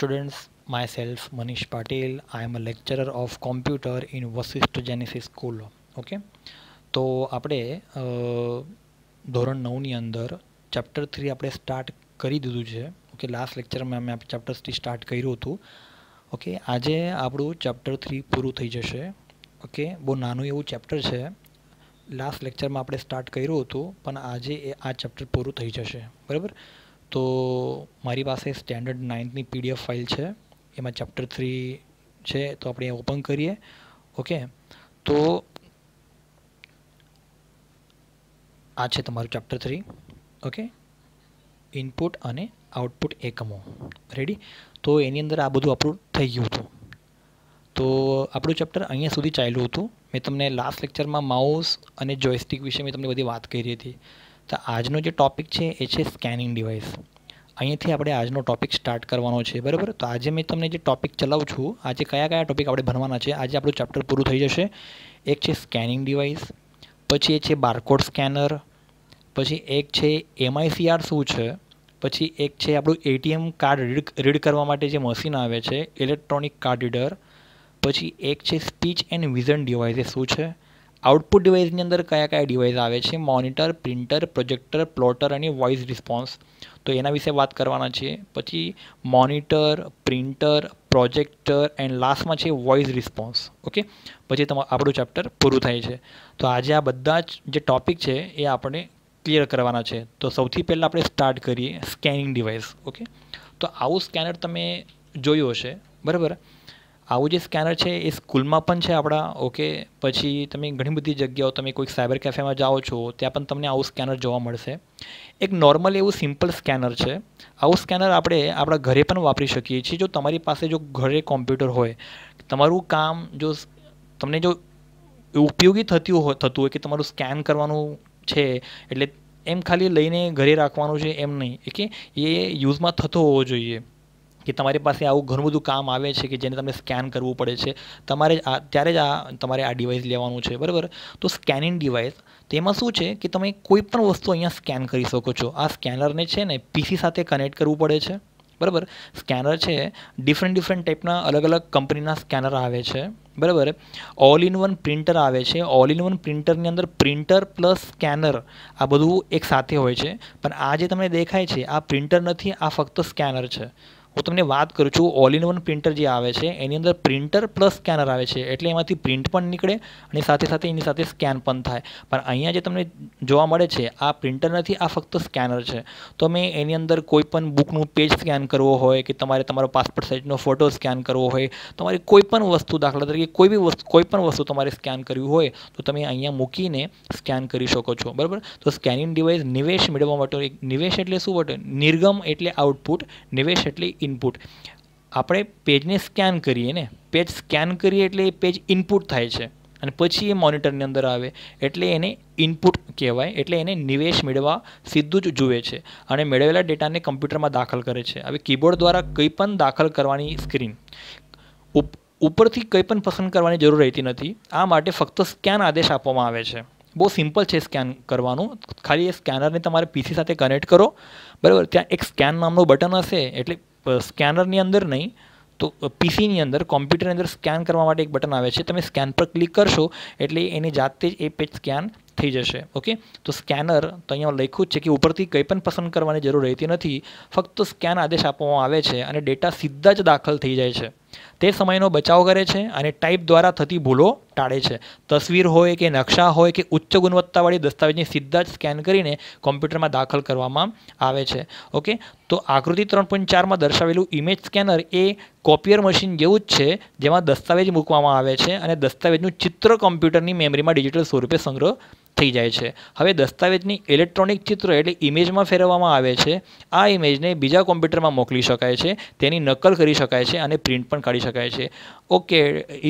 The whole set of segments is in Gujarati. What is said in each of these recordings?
students myself Manish Patil I am a lecturer of computer in Vasishtha Genesis school okay તો આપણે ધોરણ નવની અંદર ચેપ્ટર થ્રી આપણે સ્ટાર્ટ કરી દીધું છે ઓકે લાસ્ટ લેક્ચરમાં અમે ચેપ્ટર થ્રી સ્ટાર્ટ કર્યું હતું ઓકે આજે આપણું ચેપ્ટર થ્રી પૂરું થઈ જશે ઓકે બહુ નાનું એવું ચેપ્ટર છે લાસ્ટ લેક્ચરમાં આપણે સ્ટાર્ટ કર્યું હતું પણ આજે એ આ ચેપ્ટર પૂરું થઈ જશે બરાબર તો મારી પાસે સ્ટેન્ડર્ડ નાઇન્થની પીડીએફ ફાઇલ છે એમાં ચેપ્ટર થ્રી છે તો આપણે ઓપન કરીએ ઓકે તો આ છે તમારું ચેપ્ટર થ્રી ઓકે ઇનપુટ અને આઉટપુટ એકમો રેડી તો એની અંદર આ બધું આપણું થઈ ગયું હતું તો આપણું ચેપ્ટર અહીંયા સુધી ચાલ્યું હતું મેં તમને લાસ્ટ લેક્ચરમાં માઉસ અને જોઈસ્ટિક વિશે મેં તમને બધી વાત કરી હતી તો આજનો જે ટોપિક છે એ છે સ્કેનિંગ ડિવાઇસ અહીંયાથી આપણે આજનો ટૉપિક સ્ટાર્ટ કરવાનો છે બરાબર તો આજે મેં તમને જે ટોપિક ચલાવું છું આજે કયા કયા ટોપિક આપણે ભણવાના છે આજે આપણું ચેપ્ટર પૂરું થઈ જશે એક છે સ્કેનિંગ ડિવાઇસ પછી એ છે બારકોડ સ્કેનર પછી એક છે એમઆઈસીઆર શું છે પછી એક છે આપણું એટીએમ કાર્ડ રીડ રીડ કરવા માટે જે મશીન આવે છે ઇલેક્ટ્રોનિક કાર્ડ રીડર પછી એક છે સ્પીચ એન્ડ વિઝન ડિવાઇસ એ શું છે આઉટપુટ ડિવાઇસની અંદર કયા કયા ડિવાઇસ આવે છે મોનિટર પ્રિન્ટર પ્રોજેક્ટર પ્લોટર અને વોઇસ રિસ્પોન્સ તો એના વિશે વાત કરવાના છે પછી મોનિટર પ્રિન્ટર પ્રોજેક્ટર એન્ડ લાસ્ટમાં છે વોઇસ રિસ્પોન્સ ઓકે પછી તમારું આપણું ચેપ્ટર પૂરું થાય છે તો આજે આ બધા જ જે ટૉપિક છે એ આપણે ક્લિયર કરવાના છે તો સૌથી પહેલાં આપણે સ્ટાર્ટ કરીએ સ્કેનિંગ ડિવાઇસ ઓકે તો આવું સ્કેનર તમે જોયું હશે બરાબર આવું જે સ્કેનર છે એ સ્કૂલમાં પણ છે આપણા ઓકે પછી તમે ઘણી બધી જગ્યાઓ તમે કોઈક સાયબર કેફેમાં જાઓ છો ત્યાં પણ તમને આવું સ્કેનર જોવા મળશે એક નોર્મલ એવું સિમ્પલ સ્કેનર છે આવું સ્કેનર આપણે આપણા ઘરે પણ વાપરી શકીએ છીએ જો તમારી પાસે જો ઘરે કોમ્પ્યુટર હોય તમારું કામ જો તમને જો ઉપયોગી થતું હોય થતું હોય કે તમારું સ્કેન કરવાનું છે એટલે એમ ખાલી લઈને ઘરે રાખવાનું છે એમ નહીં કે એ યુઝમાં થતો હોવો જોઈએ કે તમારી પાસે આવું ઘણું બધું કામ આવે છે કે જેને તમને સ્કેન કરવું પડે છે તમારે આ ત્યારે જ આ તમારે આ ડિવાઇસ લેવાનું છે બરાબર તો સ્કેનિંગ ડિવાઇસ તેમાં શું છે કે તમે કોઈ પણ વસ્તુ અહીંયા સ્કેન કરી શકો છો આ સ્કેનરને છે ને પીસી સાથે કનેક્ટ કરવું પડે છે બરાબર સ્કેનર છે ડિફરન્ટ ડિફરન્ટ ટાઈપના અલગ અલગ કંપનીના સ્કેનર આવે છે બરાબર ઓલ ઇન વન પ્રિન્ટર આવે છે ઓલ ઇન વન પ્રિન્ટરની અંદર પ્રિન્ટર પ્લસ સ્કેનર આ બધું એક સાથે હોય છે પણ આ જે તમને દેખાય છે આ પ્રિન્ટર નથી આ ફક્ત સ્કેનર છે હું તમને વાત કરું છું ઓલ ઇન વન પ્રિન્ટર જે આવે છે એની અંદર પ્રિન્ટર પ્લસ સ્કેનર આવે છે એટલે એમાંથી પ્રિન્ટ પણ નીકળે અને સાથે સાથે એની સાથે સ્કેન પણ થાય પણ અહીંયા જે તમને જોવા મળે છે આ પ્રિન્ટર નથી આ ફક્ત સ્કેનર છે તો મેં એની અંદર કોઈપણ બુકનું પેજ સ્કેન કરવો હોય કે તમારે તમારો પાસપોર્ટ સાઇઝનો ફોટો સ્કેન કરવો હોય તમારી કોઈપણ વસ્તુ દાખલા તરીકે કોઈ બી વસ્તુ કોઈપણ વસ્તુ તમારે સ્કેન કરવી હોય તો તમે અહીંયા મૂકીને સ્કેન કરી શકો છો બરાબર તો સ્કેનિંગ ડિવાઇસ નિવેશ મેળવવા માટે નિવેશ એટલે શું વટે નિર્ગમ એટલે આઉટપુટ નિવેશ એટલે ઇનપુટ આપણે પેજને સ્કેન કરીએ ને પેજ સ્કેન કરીએ એટલે એ પેજ ઇનપુટ થાય છે અને પછી એ મોનિટરની અંદર આવે એટલે એને ઇનપુટ કહેવાય એટલે એને નિવેશ મેળવવા સીધું જ જુએ છે અને મેળવેલા ડેટાને કમ્પ્યુટરમાં દાખલ કરે છે હવે કીબોર્ડ દ્વારા કંઈ પણ દાખલ કરવાની સ્ક્રીન ઉપરથી કંઈ પણ પસંદ કરવાની જરૂર રહેતી નથી આ માટે ફક્ત સ્કેન આદેશ આપવામાં આવે છે બહુ સિમ્પલ છે સ્કેન કરવાનું ખાલી એ સ્કેનરને તમારે પીસી સાથે કનેક્ટ કરો બરાબર ત્યાં એક સ્કેન નામનું બટન હશે એટલે સ્કેનરની અંદર નહીં તો પીસીની અંદર કોમ્પ્યુટરની અંદર સ્કેન કરવા માટે એક બટન આવે છે તમે સ્કેન પર ક્લિક કરશો એટલે એની જાતે જ એ પેજ સ્કેન થઈ જશે ઓકે તો સ્કેનર તો અહીંયા લખ્યું જ છે કે ઉપરથી કંઈ પણ પસંદ કરવાની જરૂર રહેતી નથી ફક્ત સ્કેન આદેશ આપવામાં આવે છે અને ડેટા સીધા જ દાખલ થઈ જાય છે તે સમયનો બચાવ કરે છે અને ટાઈપ દ્વારા થતી ભૂલો ટાળે છે તસવીર હોય કે નકશા હોય કે ઉચ્ચ ગુણવત્તાવાળી દસ્તાવેજને સીધા જ સ્કેન કરીને કોમ્પ્યુટરમાં દાખલ કરવામાં આવે છે ઓકે તો આકૃતિ ત્રણ પોઈન્ટ ચારમાં દર્શાવેલું ઇમેજ સ્કેનર એ કોપિયર મશીન જેવું જ છે જેમાં દસ્તાવેજ મૂકવામાં આવે છે અને દસ્તાવેજનું ચિત્ર કોમ્પ્યુટરની મેમરીમાં ડિજિટલ સ્વરૂપે સંગ્રહ થઈ જાય છે હવે દસ્તાવેજની ઇલેક્ટ્રોનિક ચિત્ર એટલે ઇમેજમાં ફેરવવામાં આવે છે આ ઇમેજને બીજા કોમ્પ્યુટરમાં મોકલી શકાય છે તેની નકલ કરી શકાય છે અને પ્રિન્ટ પણ પણ કાઢી શકાય છે ઓકે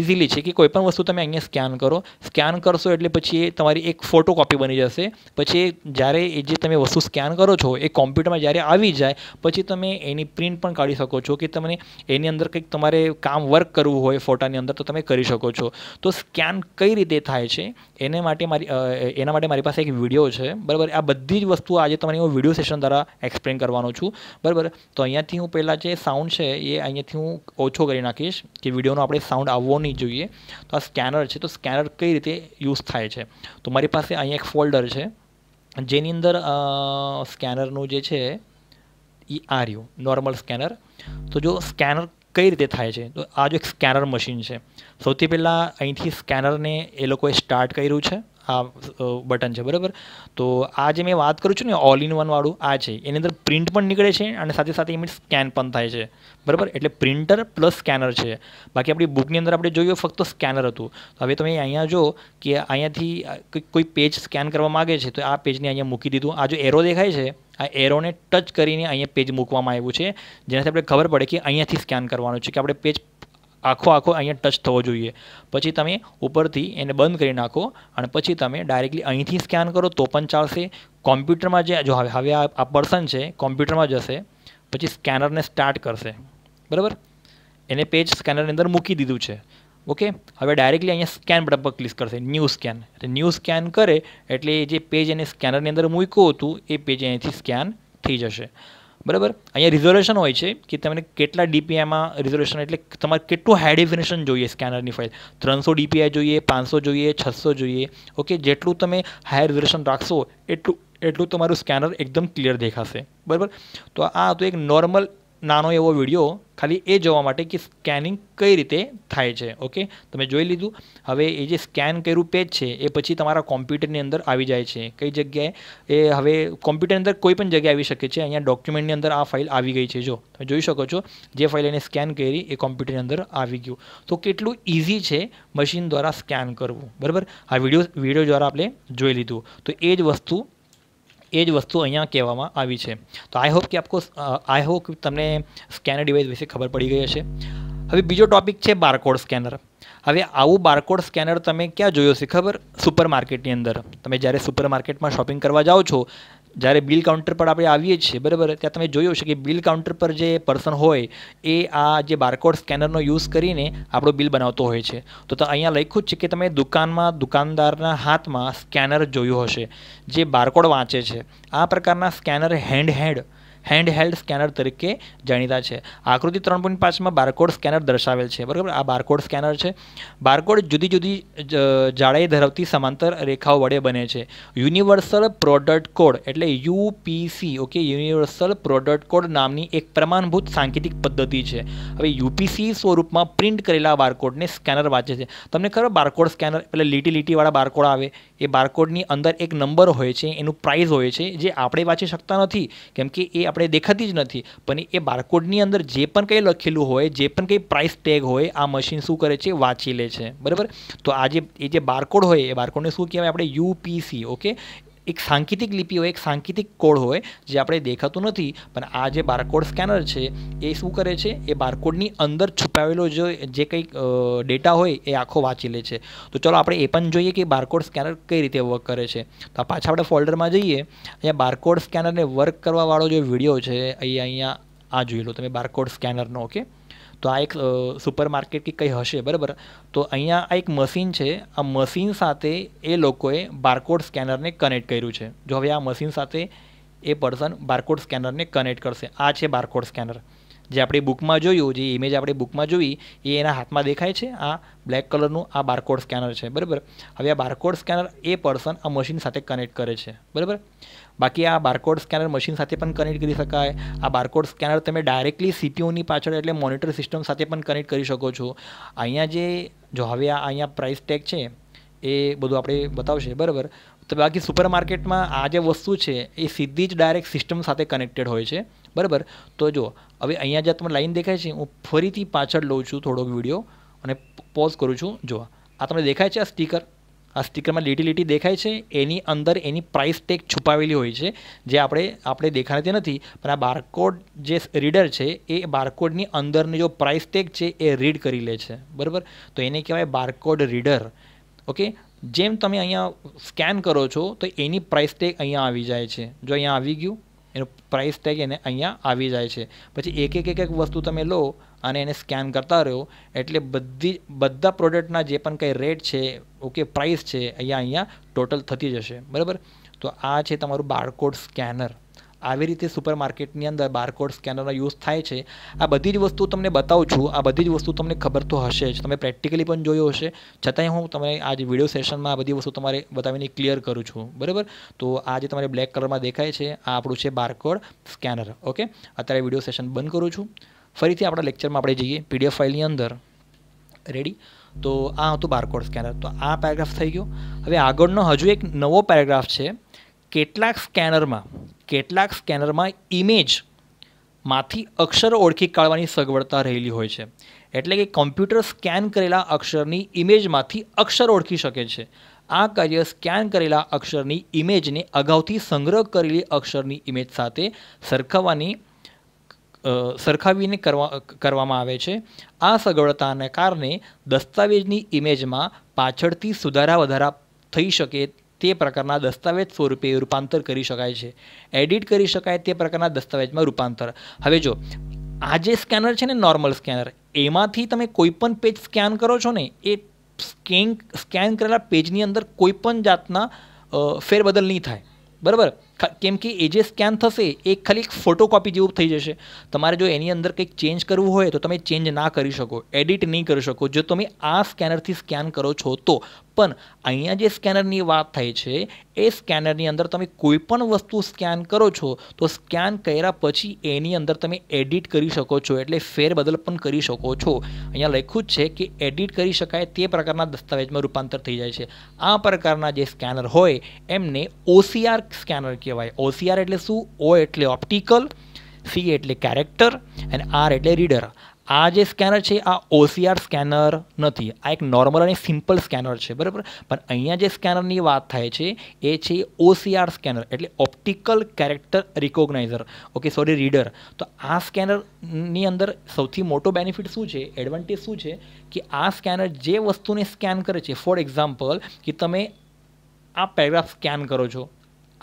ઇઝીલી છે કે કોઈપણ વસ્તુ તમે અહીંયા સ્કેન કરો સ્કેન કરશો એટલે પછી એ તમારી એક ફોટો કોપી બની જશે પછી જ્યારે એ જે તમે વસ્તુ સ્કેન કરો છો એ કોમ્પ્યુટરમાં જ્યારે આવી જાય પછી તમે એની પ્રિન્ટ પણ કાઢી શકો છો કે તમને એની અંદર કંઈક તમારે કામ વર્ક કરવું હોય ફોટાની અંદર તો તમે કરી શકો છો તો સ્કેન કઈ રીતે થાય છે એને માટે મારી એના માટે મારી પાસે એક વિડીયો છે બરાબર આ બધી જ વસ્તુ આજે તમને હું વિડીયો સેશન દ્વારા એક્સપ્લેન કરવાનો છું બરાબર તો અહીંયાથી હું પહેલાં જે સાઉન્ડ છે એ અહીંયાથી હું ઓછો કરી નાખીશ કે વિડીયોનો આપણે સાઉન્ડ આવવો નહીં જોઈએ તો આ સ્કેનર છે તો સ્કેનર કઈ રીતે યુઝ થાય છે તો મારી પાસે અહીંયા એક ફોલ્ડર છે જેની અંદર સ્કેનરનું જે છે એ આ રહ્યું નોર્મલ સ્કેનર તો જો સ્કેનર કઈ રીતે થાય છે તો આ જો એક સ્કેનર મશીન છે સૌથી પહેલાં અહીંથી સ્કેનરને એ લોકોએ સ્ટાર્ટ કર્યું છે આ બટન છે બરાબર તો આ જે મેં વાત કરું છું ને ઓલ ઇન વનવાળું આ છે એની અંદર પ્રિન્ટ પણ નીકળે છે અને સાથે સાથે એમની સ્કેન પણ થાય છે બરાબર એટલે પ્રિન્ટર પ્લસ સ્કેનર છે બાકી આપણી બુકની અંદર આપણે જોયું ફક્ત સ્કેનર હતું તો હવે તમે અહીંયા જો કે અહીંયાથી કોઈ પેજ સ્કેન કરવા માગે છે તો આ પેજને અહીંયા મૂકી દીધું આ જો એરો દેખાય છે આ એરોને ટચ કરીને અહીંયા પેજ મૂકવામાં આવ્યું છે જેનાથી આપણે ખબર પડે કે અહીંયાથી સ્કેન કરવાનું છે કે આપણે પેજ આખો આખો અહીંયા ટચ થવો જોઈએ પછી તમે ઉપરથી એને બંધ કરી નાખો અને પછી તમે ડાયરેક્ટલી અહીંથી સ્કેન કરો તો પણ ચાલશે કોમ્પ્યુટરમાં જે જો હવે હવે આ પર્સન છે કોમ્પ્યુટરમાં જશે પછી સ્કેનરને સ્ટાર્ટ કરશે બરાબર એને પેજ સ્કેનરની અંદર મૂકી દીધું છે ઓકે હવે ડાયરેક્ટલી અહીંયા સ્કેન બટન પર ક્લિક કરશે ન્યૂ સ્કેન એટલે ન્યૂ સ્કેન કરે એટલે જે પેજ એને સ્કેનરની અંદર મૂક્યું હતું એ પેજ અહીંથી સ્કેન થઈ જશે બરાબર અહીંયા રિઝોલ્યુશન હોય છે કે તમને કેટલા ડીપીઆઈમાં રિઝોલ્યુશન એટલે તમારે કેટલું હાઈ ડેફિનેશન જોઈએ સ્કેનરની ફાઇલ ત્રણસો ડીપીઆઈ જોઈએ પાંચસો જોઈએ છસો જોઈએ ઓકે જેટલું તમે હાઈ રિઝોલ્યુશન રાખશો એટલું એટલું તમારું સ્કેનર એકદમ ક્લિયર દેખાશે બરાબર તો આ હતું એક નોર્મલ નાનો એવો વિડીયો ખાલી એ જોવા માટે કે સ્કેનિંગ કઈ રીતે થાય છે ઓકે તમે જોઈ લીધું હવે એ જે સ્કેન કર્યું પેજ છે એ પછી તમારા કોમ્પ્યુટરની અંદર આવી જાય છે કઈ જગ્યાએ એ હવે કોમ્પ્યુટરની અંદર કોઈ પણ જગ્યાએ આવી શકે છે અહીંયા ડોક્યુમેન્ટની અંદર આ ફાઇલ આવી ગઈ છે જો તમે જોઈ શકો છો જે ફાઇલ એને સ્કેન કરી એ કોમ્પ્યુટરની અંદર આવી ગયું તો કેટલું ઇઝી છે મશીન દ્વારા સ્કેન કરવું બરાબર આ વિડીયો વિડીયો દ્વારા આપણે જોઈ લીધું તો એ જ વસ્તુ એ જ વસ્તુ અહીંયા કહેવામાં આવી છે તો આઈ હોપ કે આપકો આઈ હોપ કે તમને સ્કેનર ડિવાઇસ વિશે ખબર પડી ગઈ હશે હવે બીજો ટોપિક છે બારકોડ સ્કેનર હવે આવું બારકોડ સ્કેનર તમે ક્યાં જોયો છે ખબર સુપરમાર્કેટની અંદર તમે જ્યારે સુપર માર્કેટમાં શોપિંગ કરવા જાઓ છો જ્યારે બિલ કાઉન્ટર પર આપણે આવીએ છીએ બરાબર ત્યાં તમે જોયું હશે કે બિલ કાઉન્ટર પર જે પર્સન હોય એ આ જે બારકોડ સ્કેનરનો યુઝ કરીને આપણું બિલ બનાવતો હોય છે તો અહીંયા લખ્યું જ છે કે તમે દુકાનમાં દુકાનદારના હાથમાં સ્કેનર જોયું હશે જે બારકોડ વાંચે છે આ પ્રકારના scanner hand hand hand held scanner તરીકે જાણીતા છે આકૃતિ ત્રણ પોઈન્ટ પાંચમાં બારકોડ સ્કેનર દર્શાવેલ છે બરાબર આ બારકોડ સ્કેનર છે બારકોડ જુદી જુદી જાડાઈ ધરાવતી સમાંતર રેખાઓ વડે બને છે યુનિવર્સલ પ્રોડક્ટ કોડ એટલે UPC okay universal product code નામની એક પ્રમાણભૂત સાંકેતિક પદ્ધતિ છે હવે યુપીસી સ્વરૂપમાં પ્રિન્ટ કરેલા બારકોડને સ્કેનર વાંચે છે તમને ખબર બારકોડ સ્કેનર એટલે લીટી લીટીવાળા બારકોડ આવે એ બારકોડની અંદર એક નંબર હોય છે એનું પ્રાઇઝ હોય છે જે આપણે વાંચી શકતા નથી કેમ કે એ આપણે દેખાતી જ નથી પણ એ બારકોડની અંદર જે પણ કંઈ લખેલું હોય જે પણ કંઈ પ્રાઇસ ટેગ હોય આ મશીન શું કરે છે વાંચી લે છે બરાબર તો આ જે એ જે બારકોડ હોય એ બારકોડને શું કહેવાય આપણે યુપીસી ઓકે એક સાંકેતિક લિપિ હોય એક સાંકેતિક કોડ હોય જે આપણે દેખાતું નથી પણ આ જે બારકોડ સ્કેનર છે એ શું કરે છે એ બારકોડની અંદર છુપાવેલો જે જે કંઈક ડેટા હોય એ આખો વાંચી લે છે તો ચલો આપણે એ પણ જોઈએ કે બારકોડ સ્કેનર કઈ રીતે વર્ક કરે છે તો પાછા આપણે ફોલ્ડરમાં જઈએ અહીંયા બારકોડ સ્કેનરને વર્ક કરવાવાળો જે વિડીયો છે એ અહીંયા આ જોઈ લો તમે બારકોડ સ્કેનરનો ઓકે તો આ એક સુપર માર્કેટ કે કંઈ હશે બરાબર તો અહીંયા આ એક મશીન છે આ મશીન સાથે એ લોકોએ બારકોડ સ્કેનરને કનેક્ટ કર્યું છે જો હવે આ મશીન સાથે એ પર્સન બારકોડ સ્કેનરને કનેક્ટ કરશે આ છે બારકોડ સ્કેનર જે આપણે બુકમાં જોયું જે ઇમેજ આપણે બુકમાં જોઈ એ એના હાથમાં દેખાય છે આ બ્લેક કલરનું આ બારકોડ સ્કેનર છે બરાબર હવે આ બારકોડ સ્કેનર એ પર્સન આ મશીન સાથે કનેક્ટ કરે છે બરાબર બાકી આ બારકોડ સ્કેનર મશીન સાથે પણ કનેક્ટ કરી શકાય આ બારકોડ સ્કેનર તમે ડાયરેક્ટલી સીપીયુની પાછળ એટલે મોનિટર સિસ્ટમ સાથે પણ કનેક્ટ કરી શકો છો અહીંયા જે જો હવે આ અહીંયા પ્રાઇસ ટેગ છે એ બધું આપણે બતાવશે બરાબર તો બાકી સુપરમાર્કેટમાં આ જે વસ્તુ છે એ સીધી જ ડાયરેક્ટ સિસ્ટમ સાથે કનેક્ટેડ હોય છે બરાબર તો જો હવે અહીંયા જ્યાં તમે લાઈન દેખાય છે હું ફરીથી પાછળ લઉં છું થોડોક વિડીયો અને પોઝ કરું છું જો આ તમને દેખાય છે આ સ્ટીકર આ સ્ટીકરમાં લીટી લીટી દેખાય છે એની અંદર એની પ્રાઇસ ટેગ છુપાવેલી હોય છે જે આપણે આપણે દેખાડતી નથી પણ આ બારકોડ જે રીડર છે એ બારકોડની અંદરની જો પ્રાઇસ ટેગ છે એ રીડ કરી લે છે બરાબર તો એને કહેવાય બારકોડ રીડર ઓકે જેમ તમે અહીંયા સ્કેન કરો છો તો એની પ્રાઇસ ટેગ અહીંયા આવી જાય છે જો અહીંયા આવી ગયું એનો પ્રાઇસ ટેગ એને અહીંયા આવી જાય છે પછી એક એક એક એક વસ્તુ તમે લો અને એને સ્કેન કરતા રહો એટલે બધી બધા પ્રોડક્ટના જે પણ કંઈ રેટ છે ઓકે પ્રાઇસ છે અહીંયા અહીંયા ટોટલ થતી જશે બરાબર તો આ છે તમારું બારકોડ સ્કેનર આવી રીતે સુપરમાર્કેટની અંદર બારકોડ સ્કેનરનો યુઝ થાય છે આ બધી જ વસ્તુ તમને બતાવું છું આ બધી જ વસ્તુ તમને ખબર તો હશે જ તમે પ્રેક્ટિકલી પણ જોયો હશે છતાંય હું તમને આજ વિડીયો સેશનમાં આ બધી વસ્તુ તમારે બતાવીને ક્લિયર કરું છું બરાબર તો આ જે તમારે બ્લેક કલરમાં દેખાય છે આ આપણું છે બારકોડ સ્કેનર ઓકે અત્યારે વિડીયો સેશન બંધ કરું છું ફરીથી આપણા લેક્ચરમાં આપણે જઈએ પીડીએફ ફાઇલની અંદર રેડી તો આ હતું બારકોડ સ્કેનર તો આ પેરેગ્રાફ થઈ ગયો હવે આગળનો હજુ એક નવો પેરેગ્રાફ છે કેટલાક સ્કેનરમાં કેટલાક સ્કેનરમાં ઇમેજમાંથી અક્ષર ઓળખી કાઢવાની સગવડતા રહેલી હોય છે એટલે કે કોમ્પ્યુટર સ્કેન કરેલા અક્ષરની ઇમેજમાંથી અક્ષર ઓળખી શકે છે આ કાર્ય સ્કેન કરેલા અક્ષરની ઇમેજને અગાઉથી સંગ્રહ કરેલી અક્ષરની ઇમેજ સાથે સરખાવવાની સરખાવીને કરવા કરવામાં આવે છે આ સગવડતાને કારણે દસ્તાવેજની ઇમેજમાં પાછળથી સુધારા વધારા થઈ શકે તે પ્રકારના દસ્તાવેજ સ્વરૂપે રૂપાંતર કરી શકાય છે એડિટ કરી શકાય તે પ્રકારના દસ્તાવેજમાં રૂપાંતર હવે જો આ જે સ્કેનર છે ને નોર્મલ સ્કેનર એમાંથી તમે કોઈપણ પેજ સ્કેન કરો છો ને એ સ્કેન સ્કેન કરેલા પેજની અંદર કોઈપણ જાતના ફેરબદલ નહીં થાય બરાબર કેમ કે એ જે સ્કેન થશે એ ખાલી એક ફોટોકોપી જેવું થઈ જશે તમારે જો એની અંદર કંઈક ચેન્જ કરવું હોય તો તમે ચેન્જ ના કરી શકો એડિટ નહીં કરી શકો જો તમે આ સ્કેનરથી સ્કેન કરો છો તો પણ અહીંયા જે સ્કેનરની વાત થાય છે એ સ્કેનરની અંદર તમે કોઈ પણ વસ્તુ સ્કેન કરો છો તો સ્કેન કર્યા પછી એની અંદર તમે એડિટ કરી શકો છો એટલે ફેરબદલ પણ કરી શકો છો અહીંયા લખ્યું જ છે કે એડિટ કરી શકાય તે પ્રકારના દસ્તાવેજમાં રૂપાંતર થઈ જાય છે આ પ્રકારના જે સ્કેનર હોય એમને ઓસીઆર સ્કેનર કહેવાય ઓસીઆર એટલે શું ઓ એટલે ઓપ્ટિકલ સી એટલે કેરેક્ટર અને આર એટલે રીડર આ જે સ્કેનર છે આ ઓસીઆર સ્કેનર નથી આ એક નોર્મલ અને સિમ્પલ સ્કેનર છે બરાબર પણ અહીંયા જે સ્કેનરની વાત થાય છે એ છે ઓસીઆર સ્કેનર એટલે optical character recogniser okay sorry reader તો આ સ્કેનરની અંદર સૌથી મોટો બેનિફિટ શું છે એડવાન્ટેજ શું છે કે આ સ્કેનર જે વસ્તુને સ્કેન કરે છે ફોર એક્ઝામ્પલ કે તમે આ પેરાગ્રાફ સ્કેન કરો છો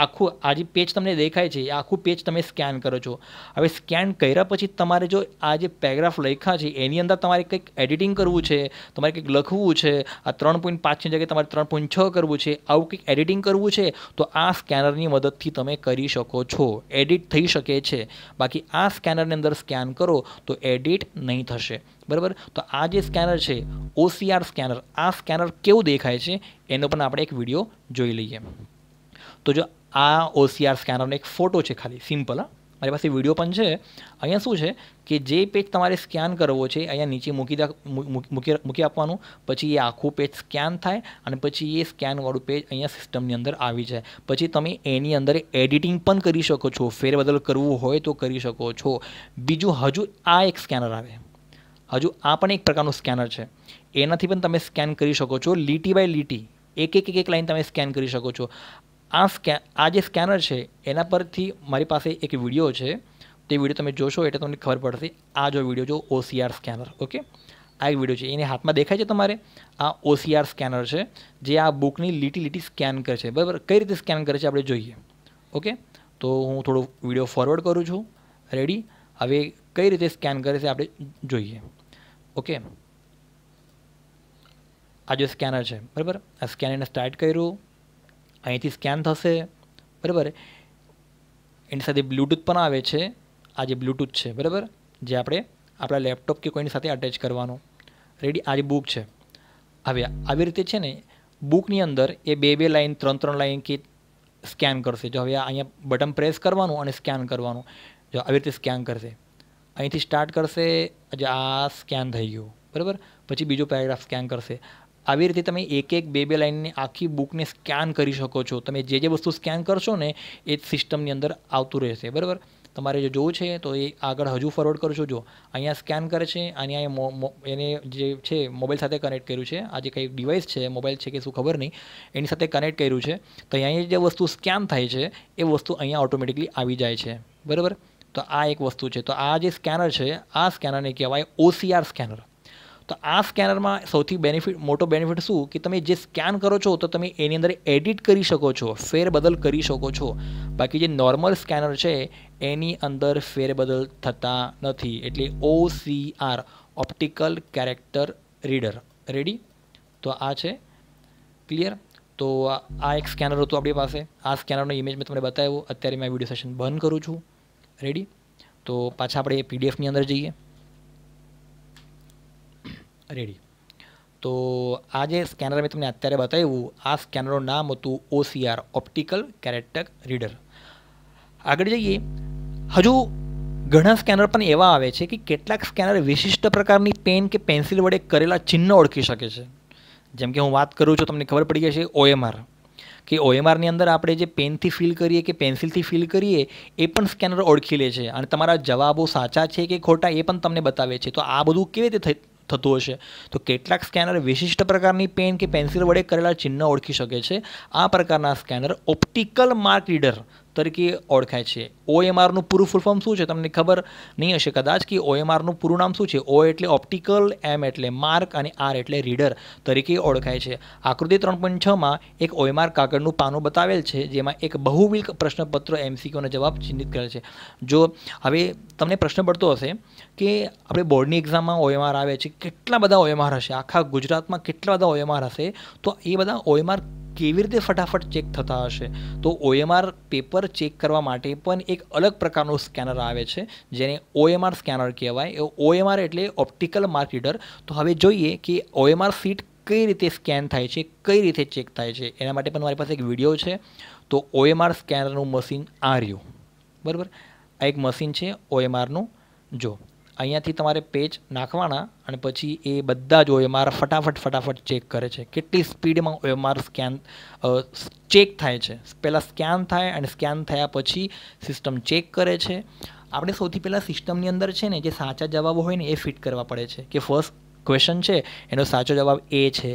આખું આ જે પેજ તમને દેખાય છે એ આખું પેજ તમે સ્કેન કરો છો હવે સ્કેન કર્યા પછી તમારે જો આ જે પેરાગ્રાફ લખ્યા છે એની અંદર તમારે કંઈક એડિટિંગ કરવું છે તમારે કંઈક લખવું છે આ ત્રણ પોઈન્ટ પાંચની જગ્યાએ તમારે ત્રણ પોઈન્ટ છ કરવું છે આવું કંઈક એડિટિંગ કરવું છે તો આ સ્કેનરની મદદથી તમે કરી શકો છો એડિટ થઈ શકે છે બાકી આ સ્કેનરની અંદર સ્કેન કરો તો એડિટ નહીં થશે બરાબર તો આ જે સ્કેનર છે ઓસીઆર સ્કેનર આ સ્કેનર કેવું દેખાય છે એનો પણ આપણે એક વિડીયો જોઈ લઈએ તો જો આ ઓસીઆર સ્કેનરનો એક ફોટો છે ખાલી સિમ્પલ હા મારી પાસે વિડીયો પણ છે અહીંયા શું છે કે જે પેજ તમારે સ્કેન કરવો છે અહીંયા નીચે મૂકી મૂકી મૂકી આપવાનું પછી એ આખું પેજ સ્કેન થાય અને પછી એ સ્કેનવાળું પેજ અહીંયા સિસ્ટમની અંદર આવી જાય પછી તમે એની અંદર એડિટિંગ પણ કરી શકો છો ફેરબદલ કરવું હોય તો કરી શકો છો બીજું હજુ આ એક સ્કેનર આવે હજુ આ પણ એક પ્રકારનું સ્કેનર છે એનાથી પણ તમે સ્કેન કરી શકો છો લીટી બાય લીટી એક એક એક લાઇન તમે સ્કેન કરી શકો છો આ સ્કે આ જે સ્કેનર છે એના પરથી મારી પાસે એક વિડીયો છે તે વિડીયો તમે જોશો એટલે તમને ખબર પડશે આ જો વિડીયો જો ઓસીઆર સ્કેનર ઓકે આ એક વિડીયો છે એને હાથમાં દેખાય છે તમારે આ ઓસીઆર સ્કેનર છે જે આ બુકની લીટી લીટી સ્કેન કરે છે બરાબર કઈ રીતે સ્કેન કરે છે આપણે જોઈએ ઓકે તો હું થોડો વિડીયો ફોરવર્ડ કરું છું રેડી હવે કઈ રીતે સ્કેન કરે છે આપણે જોઈએ ઓકે આ જે સ્કેનર છે બરાબર આ સ્કેનરને સ્ટાર્ટ કર્યું અહીંથી સ્કેન થશે બરાબર એની સાથે બ્લૂટૂથ પણ આવે છે આ જે બ્લૂટૂથ છે બરાબર જે આપણે આપણા લેપટોપ કે કોઈની સાથે અટેચ કરવાનું રેડી આ જે બુક છે હવે આવી રીતે છે ને બુકની અંદર એ બે બે લાઇન ત્રણ ત્રણ લાઇન કે સ્કેન કરશે જો હવે અહીંયા બટન પ્રેસ કરવાનું અને સ્કેન કરવાનું જો આવી રીતે સ્કેન કરશે અહીંથી સ્ટાર્ટ કરશે આજે આ સ્કેન થઈ ગયું બરાબર પછી બીજો પેરેગ્રાફ સ્કેન કરશે આવી રીતે તમે એક એક બે બે લાઇનની આખી બુકને સ્કેન કરી શકો છો તમે જે જે વસ્તુ સ્કેન કરશો ને એ જ સિસ્ટમની અંદર આવતું રહેશે બરાબર તમારે જો જોવું છે તો એ આગળ હજુ ફોરવર્ડ કરશો જો અહીંયા સ્કેન કરે છે અને અહીંયા એને જે છે મોબાઈલ સાથે કનેક્ટ કર્યું છે આ જે કંઈ ડિવાઇસ છે મોબાઈલ છે કે શું ખબર નહીં એની સાથે કનેક્ટ કર્યું છે તો અહીંયા જે વસ્તુ સ્કેન થાય છે એ વસ્તુ અહીંયા ઓટોમેટિકલી આવી જાય છે બરાબર તો આ એક વસ્તુ છે તો આ જે સ્કેનર છે આ સ્કેનરને કહેવાય ઓસીઆર સ્કેનર તો આ સ્કેનરમાં સૌથી બેનિફિટ મોટો બેનિફિટ શું કે તમે જે સ્કેન કરો છો તો તમે એની અંદર એડિટ કરી શકો છો ફેરબદલ કરી શકો છો બાકી જે નોર્મલ સ્કેનર છે એની અંદર ફેરબદલ થતા નથી એટલે O C R optical character reader ready તો આ છે ક્લિયર તો આ એક સ્કેનર હતું આપણી પાસે આ સ્કેનરનો ઇમેજ મેં તમને બતાવ્યો અત્યારે મેં વિડીયો સેશન બંધ કરું છું રેડી તો પાછા આપણે પીડીએફની અંદર જઈએ રેડી તો આ જે સ્કેનર મેં તમને અત્યારે બતાવ્યું આ સ્કેનરનું નામ હતું ઓસીઆર ઓપ્ટિકલ કેરેક્ટર રીડર આગળ જઈએ હજુ ઘણા સ્કેનર પણ એવા આવે છે કે કેટલાક સ્કેનર વિશિષ્ટ પ્રકારની પેન કે પેન્સિલ વડે કરેલા ચિહ્ન ઓળખી શકે છે જેમ કે હું વાત કરું છું તમને ખબર પડી જશે ઓએમઆર કે ઓએમઆરની અંદર આપણે જે પેનથી ફિલ કરીએ કે પેન્સિલથી ફિલ કરીએ એ પણ સ્કેનર ઓળખી લે છે અને તમારા જવાબો સાચા છે કે ખોટા એ પણ તમને બતાવે છે તો આ બધું કેવી રીતે થતું હશે તો કેટલાક સ્કેનર વિશિષ્ટ પ્રકારની પેન કે પેન્સિલ વડે કરેલા ચિહ્ન ઓળખી શકે છે આ પ્રકારના સ્કેનર ઓપ્ટિકલ માર્ક રીડર તરીકે ઓળખાય છે ઓએમઆરનું પૂરું ફૂલ ફોર્મ શું છે તમને ખબર નહીં હશે કદાચ કે ઓએમઆરનું પૂરું નામ શું છે ઓ એટલે ઓપ્ટિકલ એમ એટલે માર્ક અને આર એટલે રીડર તરીકે ઓળખાય છે આકૃતિ ત્રણ પોઈન્ટ છમાં એક ઓએમઆર કાગળનું પાનું બતાવેલ છે જેમાં એક બહુવિલ્ક પ્રશ્નપત્ર એમસીક્યુનો જવાબ ચિહ્નિત કરેલ છે જો હવે તમને પ્રશ્ન પડતો હશે કે આપણે બોર્ડની એક્ઝામમાં ઓએમઆર આવે છે કેટલા બધા ઓએમઆર હશે આખા ગુજરાતમાં કેટલા બધા ઓએમઆર હશે તો એ બધા ઓએમઆર કેવી રીતે ફટાફટ ચેક થતા હશે તો ઓએમઆર પેપર ચેક કરવા માટે પણ એક અલગ પ્રકારનું સ્કેનર આવે છે જેને ઓએમઆર સ્કેનર કહેવાય ઓએમઆર એટલે ઓપ્ટિકલ માર્ક રીડર તો હવે જોઈએ કે ઓએમઆર સીટ કઈ રીતે સ્કેન થાય છે કઈ રીતે ચેક થાય છે એના માટે પણ મારી પાસે એક વિડીયો છે તો ઓએમઆર સ્કેનરનું મશીન આ રહ્યું બરાબર આ એક મશીન છે ઓએમઆરનું જો અહીંયાથી તમારે પેજ નાખવાના અને પછી એ બધા જ ઓએમઆર ફટાફટ ફટાફટ ચેક કરે છે કેટલી સ્પીડમાં ઓએમઆર સ્કેન ચેક થાય છે પહેલાં સ્કેન થાય અને સ્કેન થયા પછી સિસ્ટમ ચેક કરે છે આપણે સૌથી પહેલાં સિસ્ટમની અંદર છે ને જે સાચા જવાબો હોય ને એ ફિટ કરવા પડે છે કે ફર્સ્ટ ક્વેશ્ચન છે એનો સાચો જવાબ એ છે